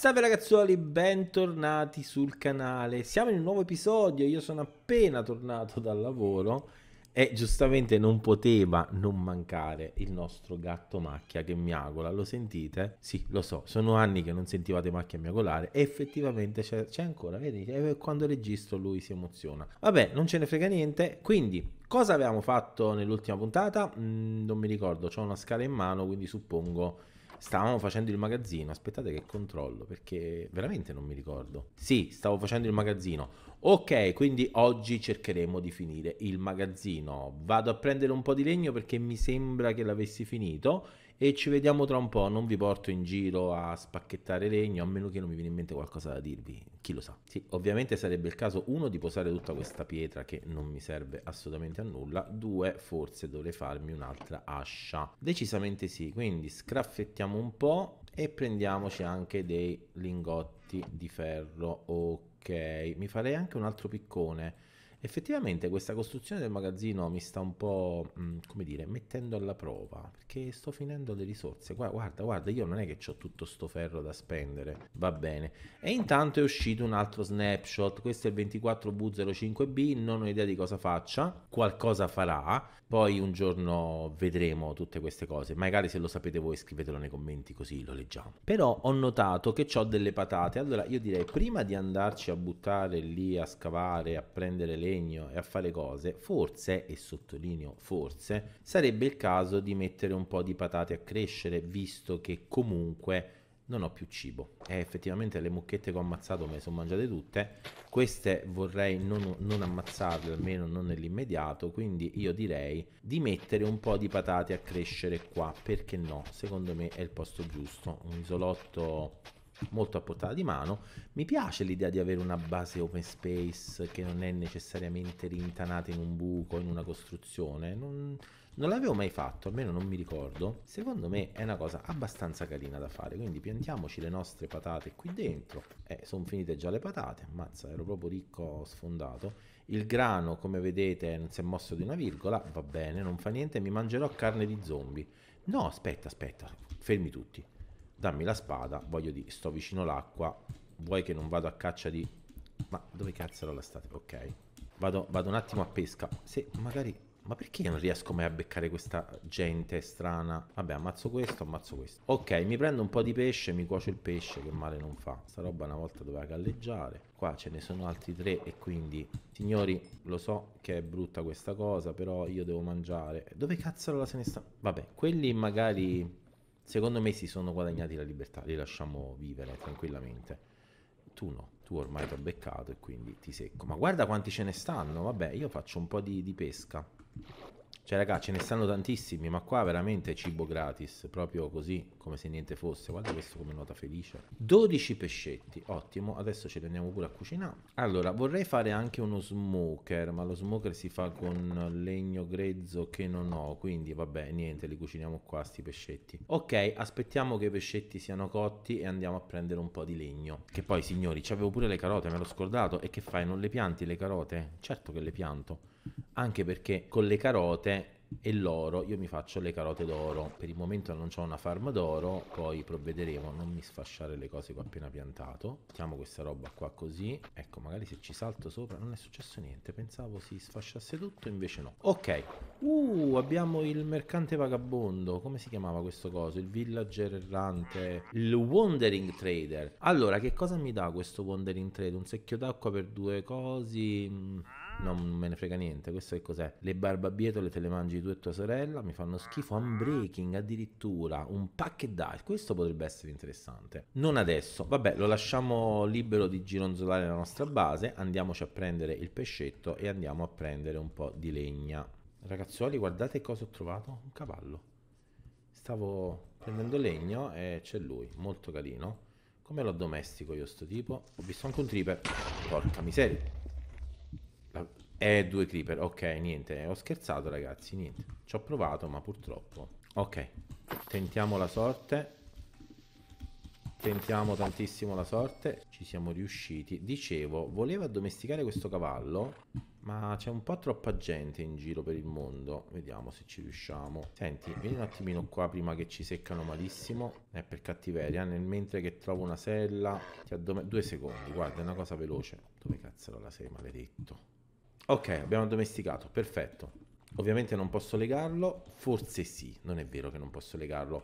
Salve ragazzuoli, bentornati sul canale. Siamo in un nuovo episodio. Io sono appena tornato dal lavoro e giustamente non poteva non mancare il nostro gatto macchia che miagola. Lo sentite? Sì, lo so, sono anni che non sentivate macchia miagolare e effettivamente c'è, c'è ancora, vedi? Eh, quando registro lui si emoziona. Vabbè, non ce ne frega niente, quindi cosa avevamo fatto nell'ultima puntata? Mm, non mi ricordo, ho una scala in mano, quindi suppongo Stavamo facendo il magazzino, aspettate che controllo perché veramente non mi ricordo. Sì, stavo facendo il magazzino. Ok, quindi oggi cercheremo di finire il magazzino. Vado a prendere un po' di legno perché mi sembra che l'avessi finito e ci vediamo tra un po', non vi porto in giro a spacchettare legno, a meno che non mi viene in mente qualcosa da dirvi, chi lo sa. Sì, ovviamente sarebbe il caso, uno, di posare tutta questa pietra che non mi serve assolutamente a nulla, due, forse dovrei farmi un'altra ascia. Decisamente sì, quindi scraffettiamo un po' e prendiamoci anche dei lingotti di ferro, ok. Mi farei anche un altro piccone Effettivamente questa costruzione del magazzino mi sta un po', mm, come dire, mettendo alla prova, perché sto finendo le risorse. Guarda, guarda, guarda io non è che ho tutto sto ferro da spendere, va bene. E intanto è uscito un altro snapshot, questo è il 24 b 05 b non ho idea di cosa faccia, qualcosa farà poi un giorno vedremo tutte queste cose. Magari se lo sapete voi scrivetelo nei commenti così lo leggiamo. Però ho notato che ho delle patate. Allora io direi prima di andarci a buttare lì, a scavare, a prendere legno e a fare cose, forse, e sottolineo forse, sarebbe il caso di mettere un po' di patate a crescere, visto che comunque non ho più cibo. E effettivamente le mucchette che ho ammazzato me le sono mangiate tutte. Queste vorrei non, non, ammazzarle, almeno non nell'immediato. Quindi io direi di mettere un po' di patate a crescere qua. Perché no? Secondo me è il posto giusto. Un isolotto molto a portata di mano. Mi piace l'idea di avere una base open space che non è necessariamente rintanata in un buco, in una costruzione. Non non l'avevo mai fatto, almeno non mi ricordo. Secondo me è una cosa abbastanza carina da fare, quindi piantiamoci le nostre patate qui dentro. Eh, sono finite già le patate, mazza, ero proprio ricco sfondato. Il grano, come vedete, non si è mosso di una virgola, va bene, non fa niente, mi mangerò carne di zombie. No, aspetta, aspetta, fermi tutti. Dammi la spada, voglio dire, sto vicino l'acqua, vuoi che non vado a caccia di... Ma dove cazzo era la state? Ok. Vado, vado un attimo a pesca. Se magari ma perché io non riesco mai a beccare questa gente strana? Vabbè, ammazzo questo, ammazzo questo. Ok, mi prendo un po' di pesce, mi cuocio il pesce, che male non fa. Sta roba una volta doveva galleggiare. Qua ce ne sono altri tre e quindi... Signori, lo so che è brutta questa cosa, però io devo mangiare. Dove cazzo la se ne sta? Vabbè, quelli magari... Secondo me si sono guadagnati la libertà, li lasciamo vivere tranquillamente. Tu no tu ormai ti ho beccato e quindi ti secco. Ma guarda quanti ce ne stanno, vabbè, io faccio un po' di, di pesca. Cioè, ragazzi, ce ne stanno tantissimi, ma qua veramente è cibo gratis, proprio così, come se niente fosse. Guarda questo come nota felice. 12 pescetti, ottimo. Adesso ce li andiamo pure a cucinare. Allora, vorrei fare anche uno smoker, ma lo smoker si fa con legno grezzo che non ho, quindi vabbè, niente, li cuciniamo qua sti pescetti. Ok, aspettiamo che i pescetti siano cotti e andiamo a prendere un po' di legno. Che poi, signori, c'avevo pure le carote, me l'ho scordato. E che fai, non le pianti le carote? Certo che le pianto anche perché con le carote e l'oro, io mi faccio le carote d'oro. Per il momento non ho una farma d'oro, poi provvederemo. a Non mi sfasciare le cose che ho appena piantato. Mettiamo questa roba qua così. Ecco, magari se ci salto sopra non è successo niente. Pensavo si sfasciasse tutto, invece no. Ok. Uh, abbiamo il mercante vagabondo. Come si chiamava questo coso? Il villager errante. Il wandering trader. Allora, che cosa mi dà questo wandering trader? Un secchio d'acqua per due cosi... Mm non me ne frega niente. Questo che cos'è? Le barbabietole te le mangi tu e tua sorella, mi fanno schifo. Unbreaking addirittura, un pack e dai. Questo potrebbe essere interessante. Non adesso, vabbè, lo lasciamo libero di gironzolare la nostra base, andiamoci a prendere il pescetto e andiamo a prendere un po' di legna. Ragazzuoli, guardate cosa ho trovato, un cavallo. Stavo prendendo legno e c'è lui, molto carino. Come lo domestico io sto tipo? Ho visto anche un tripper. Porca miseria. E due creeper, ok, niente, ho scherzato ragazzi, niente. Ci ho provato, ma purtroppo... Ok, tentiamo la sorte. Tentiamo tantissimo la sorte. Ci siamo riusciti. Dicevo, volevo addomesticare questo cavallo, ma c'è un po' troppa gente in giro per il mondo. Vediamo se ci riusciamo. Senti, vieni un attimino qua prima che ci seccano malissimo. È per cattiveria. Nel mentre che trovo una sella, ti Due secondi, guarda, è una cosa veloce. Dove cazzo la sei, maledetto? Ok, abbiamo addomesticato, perfetto. Ovviamente non posso legarlo, forse sì, non è vero che non posso legarlo.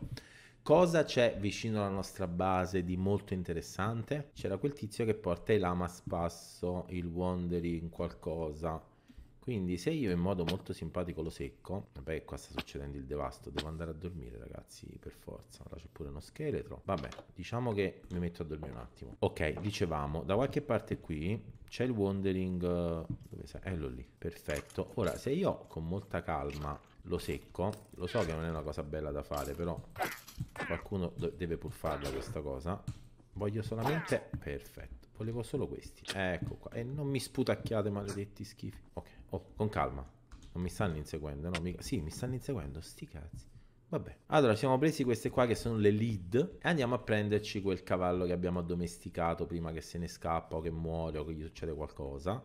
Cosa c'è vicino alla nostra base di molto interessante? C'era quel tizio che porta i lama spasso, il wandering qualcosa. Quindi se io in modo molto simpatico lo secco, vabbè qua sta succedendo il devasto, devo andare a dormire ragazzi per forza, là c'è pure uno scheletro, vabbè diciamo che mi metto a dormire un attimo. Ok, dicevamo, da qualche parte qui c'è il wandering, eh, dove sei? Ello lì, perfetto. Ora se io con molta calma lo secco, lo so che non è una cosa bella da fare però qualcuno deve pur farla questa cosa. Voglio solamente... perfetto, volevo solo questi, ecco qua, e non mi sputacchiate maledetti schifi, ok. Oh, con calma. Non mi stanno inseguendo, no? Mi... Sì, mi stanno inseguendo, sti cazzi. Vabbè. Allora, siamo presi queste qua che sono le lead e andiamo a prenderci quel cavallo che abbiamo addomesticato prima che se ne scappa o che muore o che gli succede qualcosa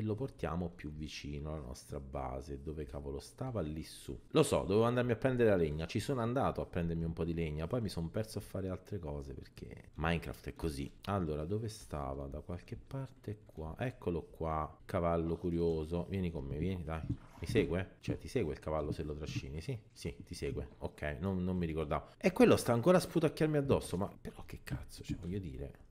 e lo portiamo più vicino alla nostra base. Dove cavolo stava? Lì su. Lo so, dovevo andarmi a prendere la legna. Ci sono andato a prendermi un po' di legna. Poi mi sono perso a fare altre cose perché Minecraft è così. Allora, dove stava? Da qualche parte qua. Eccolo qua, cavallo curioso. Vieni con me, vieni, dai. Mi segue? Cioè, ti segue il cavallo se lo trascini? Sì, sì, ti segue. Ok, non, non mi ricordavo. E quello sta ancora a sputacchiarmi addosso. Ma però che cazzo, cioè, voglio dire.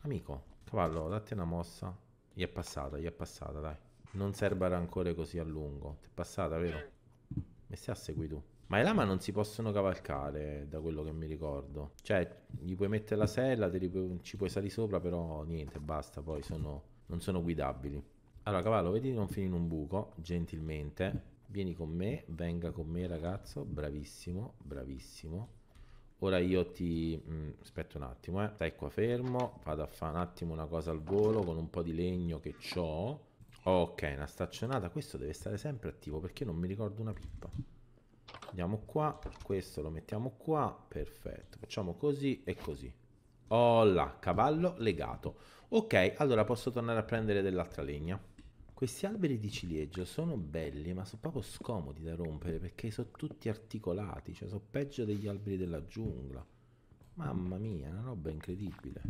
Amico, cavallo, datti una mossa. Gli è passata, gli è passata, dai. Non serva rancore così a lungo. Ti è passata, vero? Mm. E se a segui tu? Ma i lama non si possono cavalcare, da quello che mi ricordo. Cioè, gli puoi mettere la sella, pu ci puoi salire sopra, però niente, basta, poi sono, non sono guidabili. Allora, cavallo, vedi di non finire in un buco, gentilmente. Vieni con me, venga con me, ragazzo. Bravissimo, bravissimo. Ora io ti... Mh, mm, aspetta un attimo, eh. Stai qua fermo, vado a fare un attimo una cosa al volo con un po' di legno che ho. Ok, una staccionata. Questo deve stare sempre attivo perché non mi ricordo una pippa. Andiamo qua, questo lo mettiamo qua. Perfetto, facciamo così e così. Oh là, cavallo legato. Ok, allora posso tornare a prendere dell'altra legna. Questi alberi di ciliegio sono belli, ma sono proprio scomodi da rompere perché sono tutti articolati, cioè sono peggio degli alberi della giungla. Mamma mia, una roba incredibile.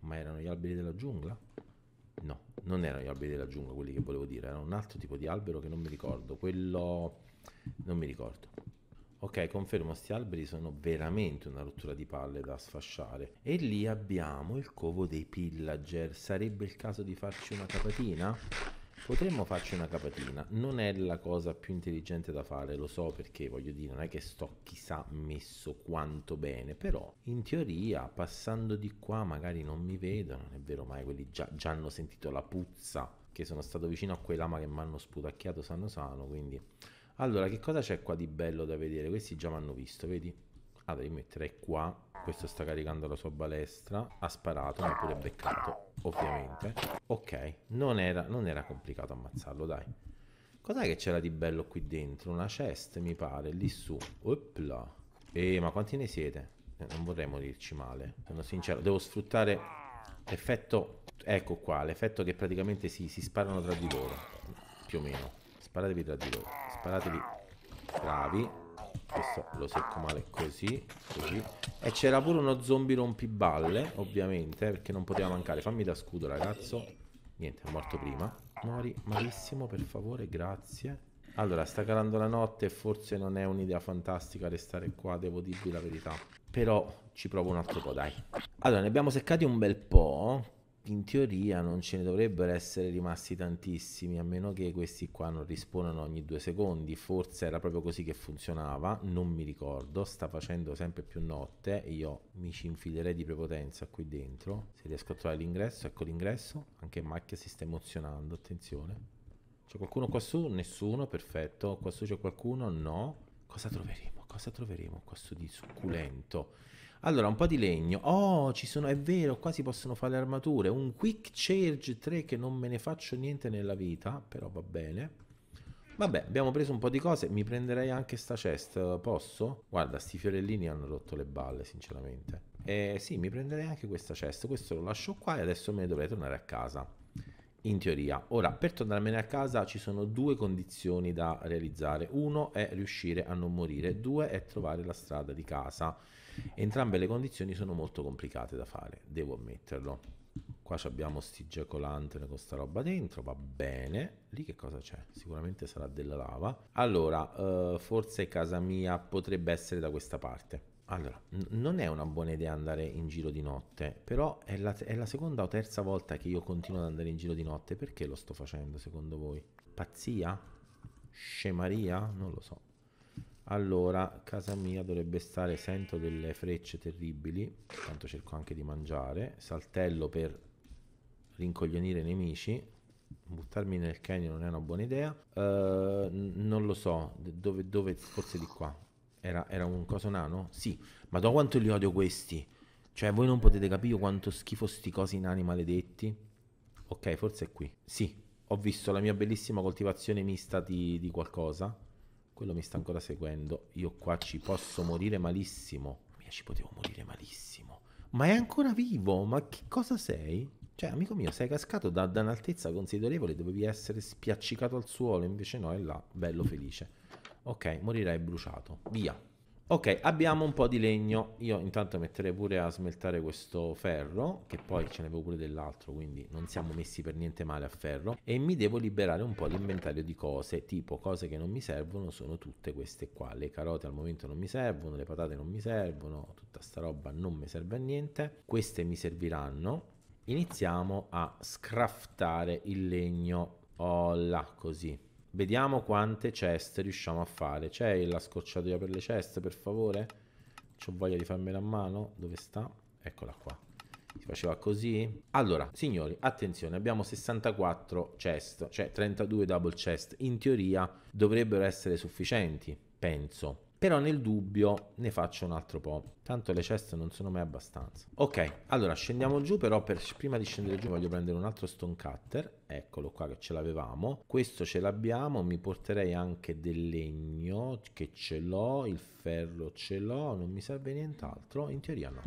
Ma erano gli alberi della giungla? No, non erano gli alberi della giungla quelli che volevo dire, era un altro tipo di albero che non mi ricordo, quello non mi ricordo. Ok, confermo, questi alberi sono veramente una rottura di palle da sfasciare. E lì abbiamo il covo dei pillager. Sarebbe il caso di farci una capatina? Potremmo farci una capatina, non è la cosa più intelligente da fare, lo so perché voglio dire, non è che sto chissà messo quanto bene, però in teoria passando di qua magari non mi vedono, non è vero mai, quelli già, già hanno sentito la puzza che sono stato vicino a quei lama che mi hanno sputacchiato sano sano, quindi allora, che cosa c'è qua di bello da vedere? Questi già mi hanno visto, vedi? Allora, ah, io metterei qua. Questo sta caricando la sua balestra. Ha sparato, ma pure beccato, ovviamente. Ok, non era, non era complicato ammazzarlo, dai. Cos'è che c'era di bello qui dentro? Una chest, mi pare, lì su. Opla. Eh, ma quanti ne siete? Eh, non vorrei morirci male. Sono sincero, devo sfruttare l'effetto... Ecco qua, l'effetto che praticamente si, si sparano tra di loro. Più o meno. Sparatevi tra di loro. Sparatevi. Bravi. Questo lo secco male così, così. E c'era pure uno zombie rompiballe, ovviamente, perché non poteva mancare. Fammi da scudo, ragazzo. Niente, è morto prima. Mori malissimo, per favore, grazie. Allora, sta calando la notte forse non è un'idea fantastica restare qua, devo dirvi la verità. Però ci provo un altro po', dai. Allora, ne abbiamo seccati un bel po' in teoria non ce ne dovrebbero essere rimasti tantissimi, a meno che questi qua non rispondano ogni due secondi, forse era proprio così che funzionava, non mi ricordo, sta facendo sempre più notte e io mi ci infilerei di prepotenza qui dentro, se riesco a trovare l'ingresso, ecco l'ingresso, anche Macchia si sta emozionando, attenzione. C'è qualcuno qua su? Nessuno, perfetto, qua su c'è qualcuno? No. Cosa troveremo? Cosa troveremo qua di succulento? Allora, un po' di legno. Oh, ci sono, è vero, qua si possono fare armature. Un quick charge 3 che non me ne faccio niente nella vita, però va bene. Vabbè, abbiamo preso un po' di cose, mi prenderei anche sta chest, posso? Guarda, sti fiorellini hanno rotto le balle, sinceramente. Eh sì, mi prenderei anche questa chest, questo lo lascio qua e adesso me ne dovrei tornare a casa. In teoria. Ora, per tornarmene a casa ci sono due condizioni da realizzare. Uno è riuscire a non morire, due è trovare la strada di casa. Entrambe le condizioni sono molto complicate da fare, devo ammetterlo. Qua abbiamo sti gecolantene con sta roba dentro, va bene. Lì che cosa c'è? Sicuramente sarà della lava. Allora, eh, forse casa mia potrebbe essere da questa parte. Allora, non è una buona idea andare in giro di notte, però è la, è la, seconda o terza volta che io continuo ad andare in giro di notte. Perché lo sto facendo secondo voi? Pazzia? Scemaria? Non lo so. Allora, casa mia dovrebbe stare, sento delle frecce terribili, tanto cerco anche di mangiare, saltello per rincoglionire i nemici, buttarmi nel canyon non è una buona idea, uh, non lo so, dove, dove forse di qua, era, era, un coso nano? Sì, ma da quanto li odio questi, cioè voi non potete capire quanto schifo sti cosi nani maledetti, ok forse è qui, sì, ho visto la mia bellissima coltivazione mista di, di qualcosa, quello mi sta ancora seguendo. Io qua ci posso morire malissimo. Mia, ci potevo morire malissimo. Ma è ancora vivo? Ma che cosa sei? Cioè, amico mio, sei cascato da, da un'altezza considerevole, dovevi essere spiaccicato al suolo, invece no, è là, bello felice. Ok, morirei bruciato. Via. Ok, abbiamo un po' di legno. Io intanto metterei pure a smeltare questo ferro, che poi ce ne avevo pure dell'altro, quindi non siamo messi per niente male a ferro. E mi devo liberare un po' di inventario di cose, tipo cose che non mi servono sono tutte queste qua. Le carote al momento non mi servono, le patate non mi servono, tutta sta roba non mi serve a niente. Queste mi serviranno. Iniziamo a scraftare il legno. Oh là, così Vediamo quante ceste riusciamo a fare. C'è la scorciatoia per le ceste, per favore? C'ho voglia di farmela a mano. Dove sta? Eccola qua. Si faceva così? Allora, signori, attenzione, abbiamo 64 chest, cioè 32 double chest. In teoria dovrebbero essere sufficienti, penso però nel dubbio ne faccio un altro po'. Tanto le ceste non sono mai abbastanza. Ok, allora scendiamo giù, però per, prima di scendere giù voglio prendere un altro stone cutter. Eccolo qua che ce l'avevamo. Questo ce l'abbiamo, mi porterei anche del legno che ce l'ho, il ferro ce l'ho, non mi serve nient'altro, in teoria no.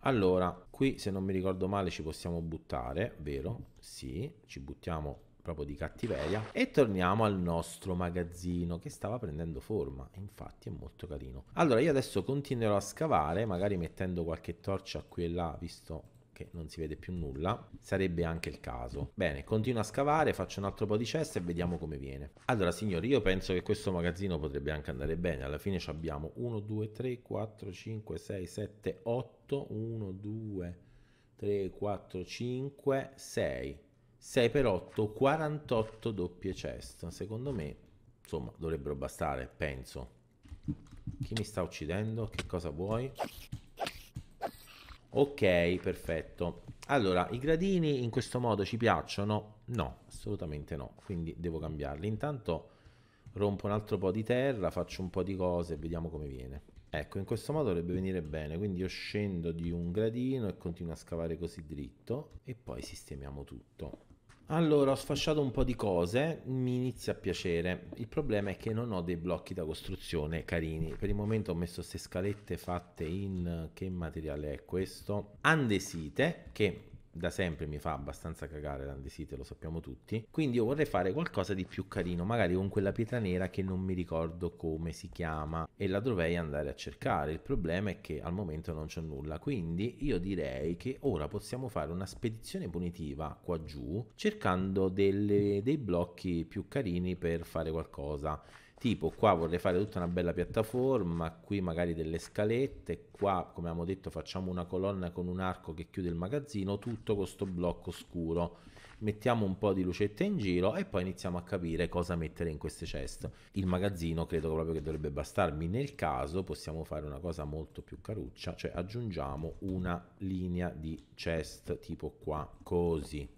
Allora, qui se non mi ricordo male ci possiamo buttare, vero? Sì, ci buttiamo proprio di cattiveria. E torniamo al nostro magazzino che stava prendendo forma, infatti è molto carino. Allora io adesso continuerò a scavare, magari mettendo qualche torcia qui e là, visto che non si vede più nulla, sarebbe anche il caso. Bene, continuo a scavare, faccio un altro po' di cesta e vediamo come viene. Allora signori, io penso che questo magazzino potrebbe anche andare bene, alla fine abbiamo 1, 2, 3, 4, 5, 6, 7, 8, 1, 2, 3, 4, 5, 6. 6x8, 48 doppie chest. Secondo me, insomma, dovrebbero bastare, penso. Chi mi sta uccidendo? Che cosa vuoi? Ok, perfetto. Allora, i gradini in questo modo ci piacciono? No, assolutamente no, quindi devo cambiarli. Intanto rompo un altro po' di terra, faccio un po' di cose e vediamo come viene. Ecco, in questo modo dovrebbe venire bene, quindi io scendo di un gradino e continuo a scavare così dritto e poi sistemiamo tutto. Allora, ho sfasciato un po' di cose, mi inizia a piacere. Il problema è che non ho dei blocchi da costruzione carini. Per il momento ho messo queste scalette fatte in che materiale è questo? Andesite, che da sempre mi fa abbastanza cagare l'andesite, lo sappiamo tutti. Quindi io vorrei fare qualcosa di più carino, magari con quella pietra nera che non mi ricordo come si chiama e la dovrei andare a cercare. Il problema è che al momento non c'è nulla, quindi io direi che ora possiamo fare una spedizione punitiva qua giù cercando delle, dei blocchi più carini per fare qualcosa tipo qua vorrei fare tutta una bella piattaforma, qui magari delle scalette, qua come abbiamo detto facciamo una colonna con un arco che chiude il magazzino, tutto con questo blocco scuro. Mettiamo un po' di lucetta in giro e poi iniziamo a capire cosa mettere in queste ceste. Il magazzino credo proprio che dovrebbe bastarmi, nel caso possiamo fare una cosa molto più caruccia, cioè aggiungiamo una linea di chest tipo qua, così.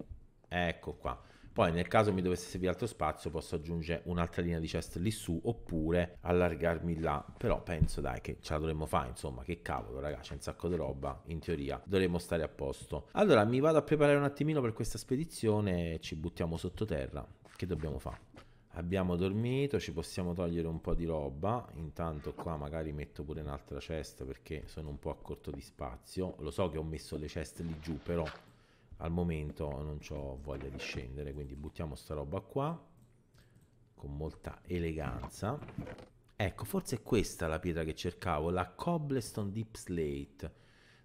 Ecco qua poi nel caso mi dovesse servire altro spazio posso aggiungere un'altra linea di chest lì su oppure allargarmi là. Però penso dai che ce la dovremmo fare insomma che cavolo ragazzi c'è un sacco di roba in teoria dovremmo stare a posto. Allora mi vado a preparare un attimino per questa spedizione e ci buttiamo sottoterra. Che dobbiamo fare? Abbiamo dormito, ci possiamo togliere un po' di roba, intanto qua magari metto pure un'altra cesta perché sono un po' a corto di spazio, lo so che ho messo le ceste lì giù però al momento non ho voglia di scendere quindi buttiamo sta roba qua con molta eleganza ecco forse è questa la pietra che cercavo la cobblestone deep slate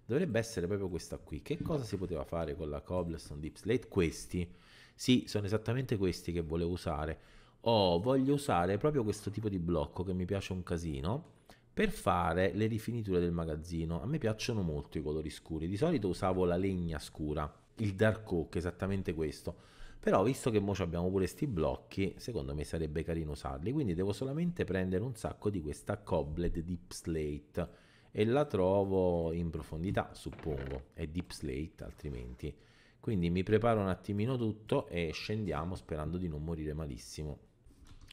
dovrebbe essere proprio questa qui che cosa si poteva fare con la cobblestone deep slate questi sì sono esattamente questi che volevo usare oh voglio usare proprio questo tipo di blocco che mi piace un casino per fare le rifiniture del magazzino a me piacciono molto i colori scuri di solito usavo la legna scura il dark oak, esattamente questo. Però visto che mo abbiamo pure questi blocchi, secondo me sarebbe carino usarli, quindi devo solamente prendere un sacco di questa Cobbled Deep Slate e la trovo in profondità, suppongo, è Deep Slate altrimenti. Quindi mi preparo un attimino tutto e scendiamo sperando di non morire malissimo.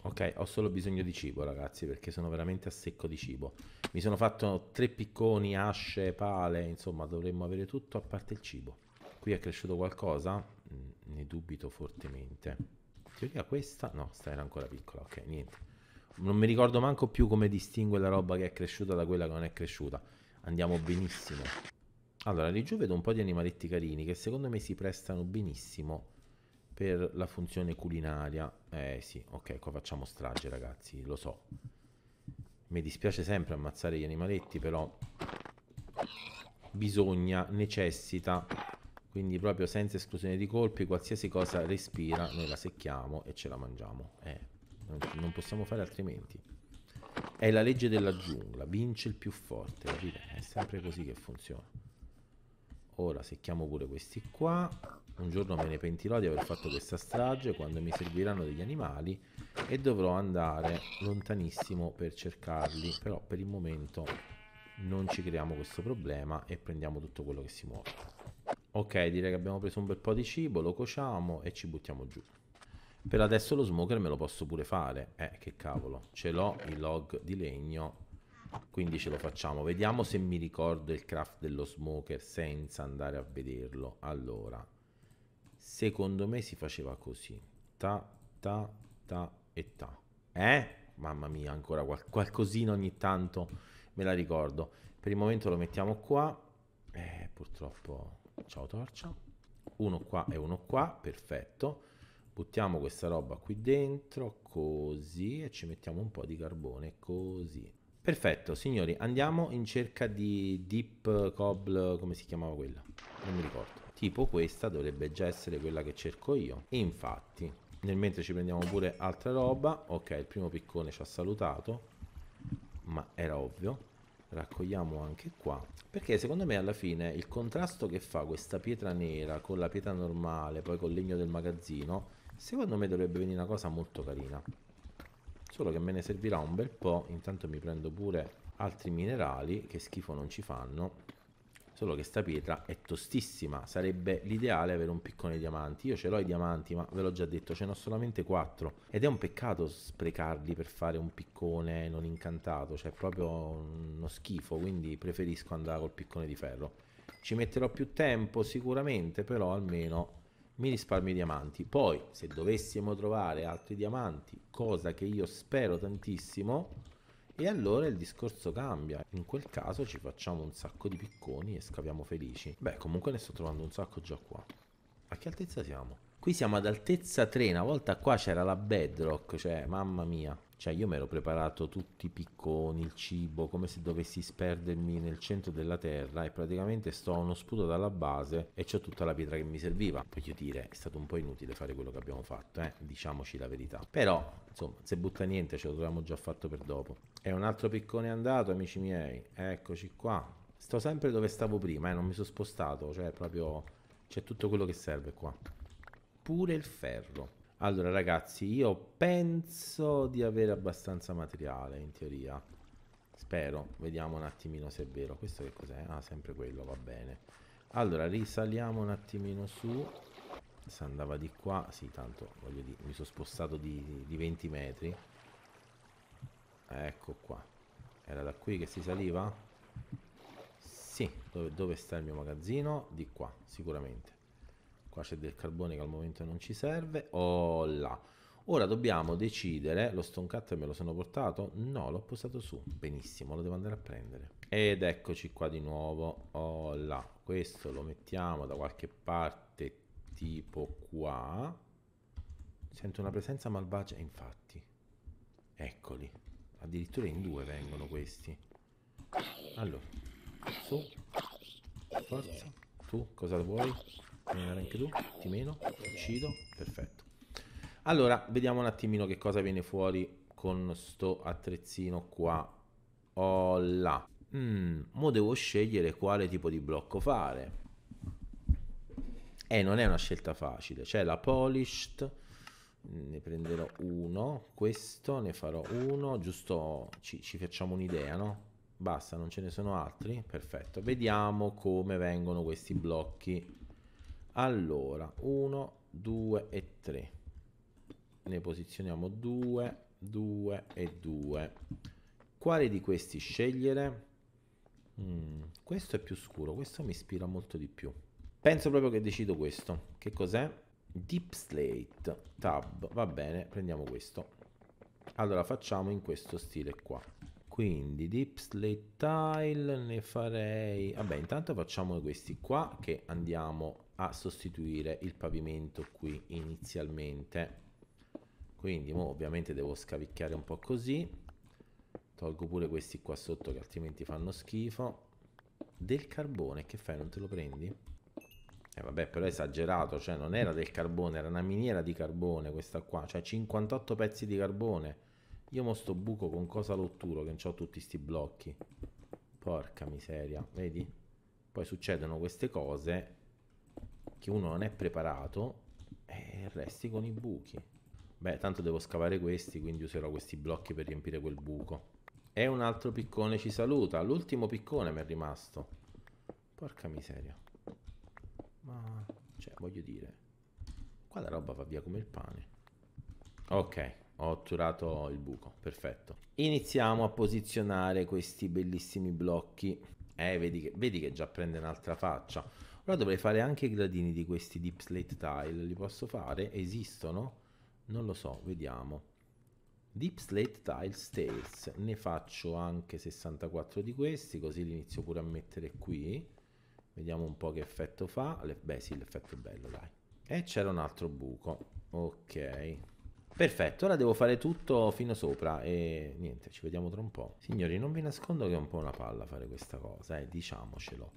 Ok, ho solo bisogno di cibo ragazzi perché sono veramente a secco di cibo. Mi sono fatto tre picconi, asce, pale, insomma dovremmo avere tutto a parte il cibo qui è cresciuto qualcosa? Mm, ne dubito fortemente. Teoria questa? No, sta era ancora piccola, ok, niente. Non mi ricordo manco più come distingue la roba che è cresciuta da quella che non è cresciuta. Andiamo benissimo. Allora, lì giù vedo un po' di animaletti carini che secondo me si prestano benissimo per la funzione culinaria. Eh sì, ok, qua facciamo strage ragazzi, lo so. Mi dispiace sempre ammazzare gli animaletti, però bisogna, necessita quindi proprio senza esclusione di colpi qualsiasi cosa respira noi la secchiamo e ce la mangiamo eh, non possiamo fare altrimenti è la legge della giungla vince il più forte capite? è sempre così che funziona ora secchiamo pure questi qua un giorno me ne pentirò di aver fatto questa strage quando mi serviranno degli animali e dovrò andare lontanissimo per cercarli però per il momento non ci creiamo questo problema e prendiamo tutto quello che si muove Ok, direi che abbiamo preso un bel po' di cibo, lo cociamo e ci buttiamo giù. Per adesso lo smoker me lo posso pure fare. Eh, che cavolo. Ce l'ho il log di legno, quindi ce lo facciamo. Vediamo se mi ricordo il craft dello smoker senza andare a vederlo. Allora, secondo me si faceva così. Ta, ta, ta e ta. Eh? Mamma mia, ancora qual qualcosina ogni tanto me la ricordo. Per il momento lo mettiamo qua. Eh, purtroppo ciao torcia, uno qua e uno qua, perfetto. Buttiamo questa roba qui dentro, così, e ci mettiamo un po' di carbone, così. Perfetto, signori, andiamo in cerca di Deep Cobble, come si chiamava quella? Non mi ricordo. Tipo questa dovrebbe già essere quella che cerco io. e Infatti, nel mentre ci prendiamo pure altra roba. Ok, il primo piccone ci ha salutato, ma era ovvio raccogliamo anche qua perché secondo me alla fine il contrasto che fa questa pietra nera con la pietra normale poi col legno del magazzino secondo me dovrebbe venire una cosa molto carina solo che me ne servirà un bel po' intanto mi prendo pure altri minerali che schifo non ci fanno solo che sta pietra è tostissima, sarebbe l'ideale avere un piccone diamanti, io ce l'ho i diamanti ma ve l'ho già detto ce n'ho solamente 4 ed è un peccato sprecarli per fare un piccone non incantato, cioè è proprio uno schifo quindi preferisco andare col piccone di ferro, ci metterò più tempo sicuramente però almeno mi risparmio i diamanti, poi se dovessimo trovare altri diamanti, cosa che io spero tantissimo e allora il discorso cambia. In quel caso ci facciamo un sacco di picconi e scaviamo felici. Beh, comunque ne sto trovando un sacco già qua. A che altezza siamo? Qui siamo ad altezza 3, una volta qua c'era la bedrock, cioè mamma mia. Cioè io mi ero preparato tutti i picconi, il cibo, come se dovessi sperdermi nel centro della terra e praticamente sto a uno sputo dalla base e ho tutta la pietra che mi serviva. Voglio dire, è stato un po' inutile fare quello che abbiamo fatto, eh? diciamoci la verità. Però, insomma, se butta niente ce lo troviamo già fatto per dopo. E un altro piccone è andato, amici miei, eccoci qua. Sto sempre dove stavo prima, eh? non mi sono spostato, cioè proprio c'è tutto quello che serve qua. Pure il ferro. Allora, ragazzi, io penso di avere abbastanza materiale in teoria. Spero, vediamo un attimino se è vero. Questo che cos'è? Ah, sempre quello, va bene. Allora, risaliamo un attimino su. Se andava di qua, sì, tanto voglio dire, mi sono spostato di, di 20 metri. Ecco qua. Era da qui che si saliva? Sì, dove, dove sta il mio magazzino? Di qua, sicuramente qua c'è del carbone che al momento non ci serve, oh là. Ora dobbiamo decidere, lo stone cutter me lo sono portato? No, l'ho posato su, benissimo, lo devo andare a prendere. Ed eccoci qua di nuovo, oh là, questo lo mettiamo da qualche parte, tipo qua. Sento una presenza malvagia, infatti. Eccoli, addirittura in due vengono questi. Allora, su, forza, tu cosa vuoi? Meno anche tu, ti meno, uccido, perfetto. Allora, vediamo un attimino che cosa viene fuori con sto attrezzino qua. Oh là. Mm, mo devo scegliere quale tipo di blocco fare. Eh, non è una scelta facile. C'è la polished, mm, ne prenderò uno, questo ne farò uno, giusto ci, ci facciamo un'idea, no? Basta, non ce ne sono altri? Perfetto. Vediamo come vengono questi blocchi allora, 1, 2 e 3. Ne posizioniamo 2, 2 e 2. Quale di questi scegliere? Mm, questo è più scuro, questo mi ispira molto di più. Penso proprio che decido questo. Che cos'è? Deep Slate Tab. Va bene, prendiamo questo. Allora facciamo in questo stile qua quindi di slate tile ne farei vabbè intanto facciamo questi qua che andiamo a sostituire il pavimento qui inizialmente quindi ovviamente devo scavicchiare un po' così tolgo pure questi qua sotto che altrimenti fanno schifo del carbone che fai non te lo prendi? Eh vabbè, però è esagerato, cioè non era del carbone, era una miniera di carbone questa qua, cioè 58 pezzi di carbone. Io mo sto buco con cosa lotturo che ho tutti sti blocchi. Porca miseria, vedi? Poi succedono queste cose che uno non è preparato e resti con i buchi. Beh, tanto devo scavare questi, quindi userò questi blocchi per riempire quel buco. E un altro piccone ci saluta. L'ultimo piccone mi è rimasto. Porca miseria. Ma... Cioè, voglio dire... Qua la roba va via come il pane. Ok, ho otturato il buco, perfetto. Iniziamo a posizionare questi bellissimi blocchi. Eh, vedi che, vedi che già prende un'altra faccia. Ora dovrei fare anche i gradini di questi deep slate tile. Li posso fare? Esistono? Non lo so, vediamo. Deep Slate Tile Stairs, ne faccio anche 64 di questi, così li inizio pure a mettere qui. Vediamo un po' che effetto fa. Beh sì, l'effetto è bello, dai. E c'era un altro buco. Ok, Perfetto, ora devo fare tutto fino sopra e niente, ci vediamo tra un po'. Signori, non vi nascondo che è un po' una palla fare questa cosa, eh, diciamocelo.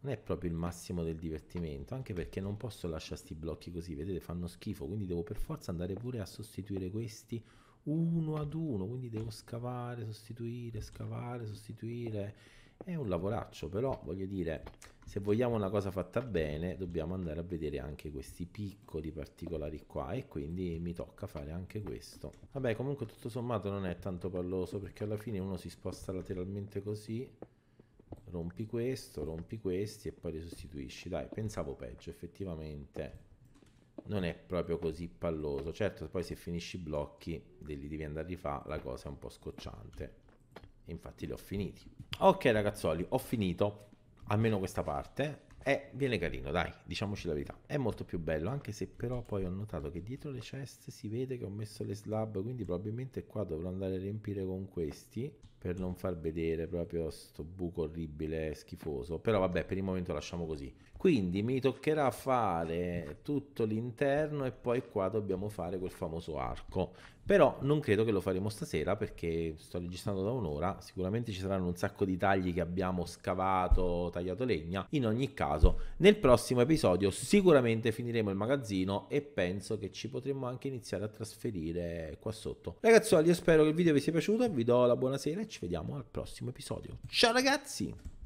Non è proprio il massimo del divertimento, anche perché non posso lasciare sti blocchi così, vedete, fanno schifo, quindi devo per forza andare pure a sostituire questi uno ad uno, quindi devo scavare, sostituire, scavare, sostituire. È un lavoraccio, però voglio dire, se vogliamo una cosa fatta bene dobbiamo andare a vedere anche questi piccoli particolari qua e quindi mi tocca fare anche questo vabbè comunque tutto sommato non è tanto palloso perché alla fine uno si sposta lateralmente così rompi questo rompi questi e poi li sostituisci dai pensavo peggio effettivamente non è proprio così palloso certo poi se finisci i blocchi li devi andare a rifare la cosa è un po' scocciante infatti li ho finiti ok ragazzoli ho finito almeno questa parte, e viene carino, dai, diciamoci la verità. È molto più bello, anche se però poi ho notato che dietro le ceste si vede che ho messo le slab, quindi probabilmente qua dovrò andare a riempire con questi per non far vedere proprio sto buco orribile, schifoso. Però vabbè, per il momento lasciamo così quindi mi toccherà fare tutto l'interno e poi qua dobbiamo fare quel famoso arco però non credo che lo faremo stasera perché sto registrando da un'ora sicuramente ci saranno un sacco di tagli che abbiamo scavato tagliato legna in ogni caso nel prossimo episodio sicuramente finiremo il magazzino e penso che ci potremmo anche iniziare a trasferire qua sotto ragazzuoli io spero che il video vi sia piaciuto vi do la buonasera e ci vediamo al prossimo episodio ciao ragazzi